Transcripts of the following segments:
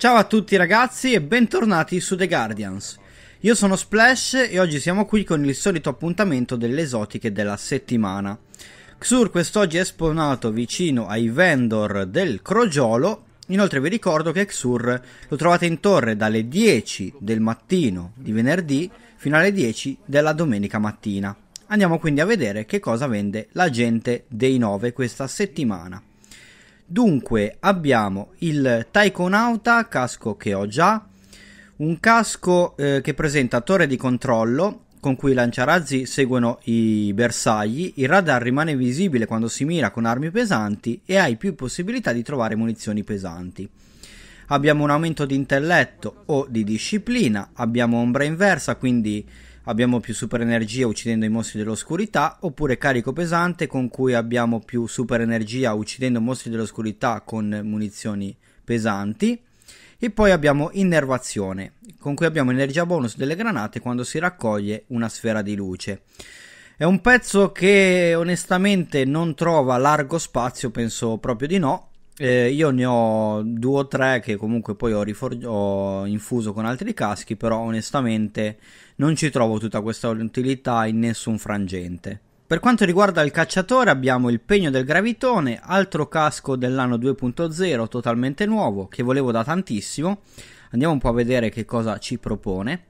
Ciao a tutti ragazzi e bentornati su The Guardians. Io sono Splash e oggi siamo qui con il solito appuntamento delle esotiche della settimana. Xur quest'oggi è esponato vicino ai vendor del crogiolo, inoltre vi ricordo che Xur lo trovate in torre dalle 10 del mattino di venerdì fino alle 10 della domenica mattina. Andiamo quindi a vedere che cosa vende la gente dei 9 questa settimana. Dunque abbiamo il Taikonauta, casco che ho già, un casco eh, che presenta torre di controllo con cui i lanciarazzi seguono i bersagli, il radar rimane visibile quando si mira con armi pesanti e hai più possibilità di trovare munizioni pesanti. Abbiamo un aumento di intelletto o di disciplina, abbiamo ombra inversa, quindi abbiamo più super energia uccidendo i mostri dell'oscurità, oppure carico pesante con cui abbiamo più super energia uccidendo mostri dell'oscurità con munizioni pesanti. E poi abbiamo innervazione, con cui abbiamo energia bonus delle granate quando si raccoglie una sfera di luce. È un pezzo che onestamente non trova largo spazio, penso proprio di no, eh, io ne ho due o tre che comunque poi ho, rifor- ho, infuso con altri caschi, però onestamente non ci trovo tutta questa utilità in nessun frangente. Per quanto riguarda il cacciatore abbiamo il pegno del gravitone, altro casco dell'anno 2.0 totalmente nuovo che volevo da tantissimo. Andiamo un po' a vedere che cosa ci propone.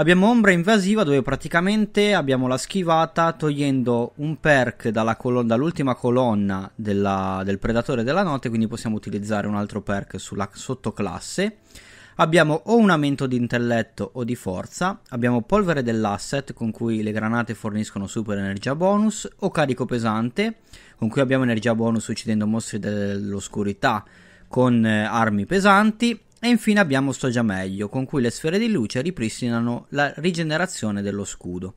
Abbiamo ombra invasiva dove praticamente abbiamo la schivata togliendo un perk dalla colon- dall'ultima colonna della, del predatore della notte, quindi possiamo utilizzare un altro perk sulla sottoclasse. Abbiamo o un aumento di intelletto o di forza, abbiamo polvere dell'asset con cui le granate forniscono super energia bonus o carico pesante con cui abbiamo energia bonus uccidendo mostri dell'oscurità con eh, armi pesanti e infine abbiamo Sto già Meglio, con cui le sfere di luce ripristinano la rigenerazione dello scudo.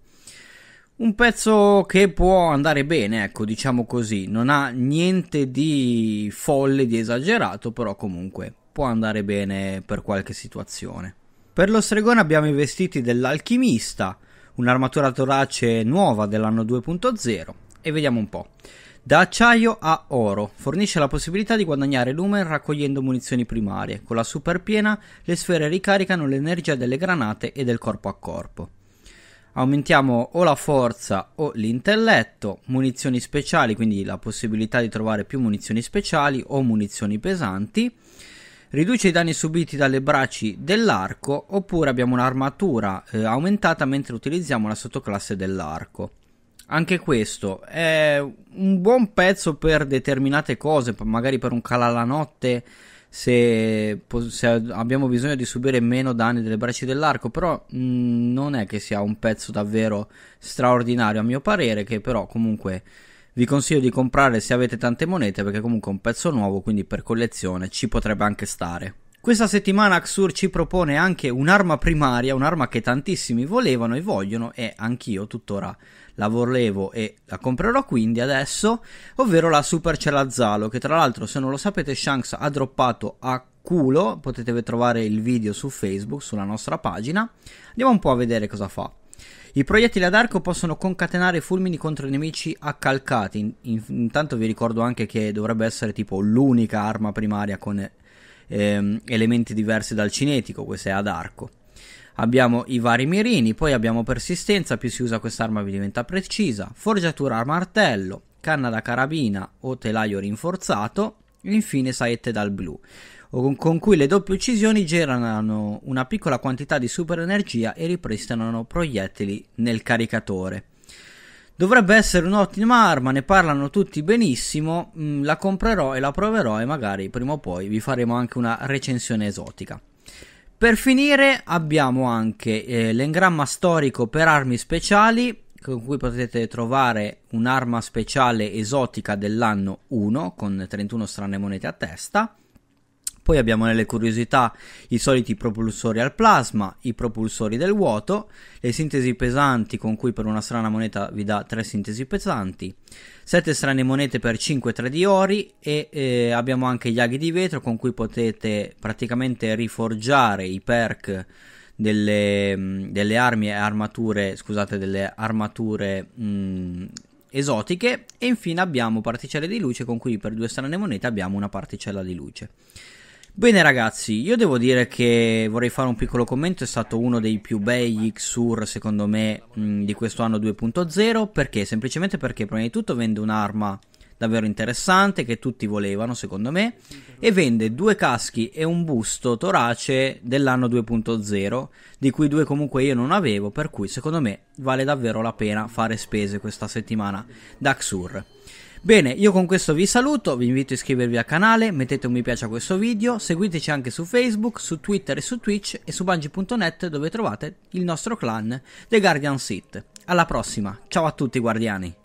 Un pezzo che può andare bene, ecco, diciamo così, non ha niente di folle, di esagerato, però comunque può andare bene per qualche situazione. Per lo stregone abbiamo i vestiti dell'alchimista, un'armatura torace nuova dell'anno 2.0 e vediamo un po'. Da acciaio a oro, fornisce la possibilità di guadagnare lumen raccogliendo munizioni primarie. Con la superpiena le sfere ricaricano l'energia delle granate e del corpo a corpo. Aumentiamo o la forza o l'intelletto, munizioni speciali, quindi la possibilità di trovare più munizioni speciali o munizioni pesanti. Riduce i danni subiti dalle braci dell'arco oppure abbiamo un'armatura eh, aumentata mentre utilizziamo la sottoclasse dell'arco. Anche questo è un buon pezzo per determinate cose, magari per un cala alla notte, se, se, abbiamo bisogno di subire meno danni delle braccia dell'arco, però mh, mhmm, non è che sia un pezzo davvero straordinario a mio parere, che però comunque vi consiglio di comprare se avete tante monete, perché comunque è un pezzo nuovo, quindi per collezione ci potrebbe anche stare. Questa settimana Xur ci propone anche un'arma primaria, un'arma che tantissimi volevano e vogliono e anch'io tuttora la volevo e la comprerò quindi adesso, ovvero la Super Celazzalo che tra l'altro se non lo sapete Shanks ha droppato a culo, potete trovare il video su Facebook, sulla nostra pagina, andiamo un po' a vedere cosa fa. I proiettili ad arco possono concatenare fulmini contro i nemici accalcati. intanto vi ricordo anche che dovrebbe essere tipo l'unica arma primaria con ehm, elementi diversi dal cinetico, questo è ad arco. Abbiamo i vari mirini, poi abbiamo persistenza, più si usa quest'arma più diventa precisa, forgiatura a martello, canna da carabina o telaio rinforzato, e infine saette dal blu con cui le doppie uccisioni generano una piccola quantità di super energia e ripristinano proiettili nel caricatore. Dovrebbe essere un'ottima arma, ne parlano tutti benissimo, mm, la comprerò e la proverò e magari prima o poi vi faremo anche una recensione esotica. Per finire abbiamo anche eh, l'engramma storico per armi speciali con cui potete trovare un'arma speciale esotica dell'anno 1 con 31 strane monete a testa poi abbiamo nelle curiosità i soliti propulsori al plasma, i propulsori del vuoto, le sintesi pesanti con cui per una strana moneta vi dà tre sintesi pesanti, sette strane monete per 5 3 di ori e eh, abbiamo anche gli aghi di vetro con cui potete praticamente riforgiare i perk delle, mm, delle armi e armature, scusate, delle armature... Mh, mm, esotiche e infine abbiamo particelle di luce con cui per due strane monete abbiamo una particella di luce. Bene ragazzi, io devo dire che vorrei fare un piccolo commento, è stato uno dei più bei XUR secondo me mm, di questo anno 2.0, perché? Semplicemente perché prima di tutto vende un'arma davvero interessante che tutti volevano secondo me e vende due caschi e un busto torace dell'anno 2.0 di cui due comunque io non avevo per cui secondo me vale davvero la pena fare spese questa settimana da XUR. Bene, io con questo vi saluto, vi invito a iscrivervi al canale, mettete un mi piace a questo video, seguiteci anche su Facebook, su Twitter e su Twitch e su bungie.net dove trovate il nostro clan The Guardian Seat. Alla prossima, ciao a tutti guardiani!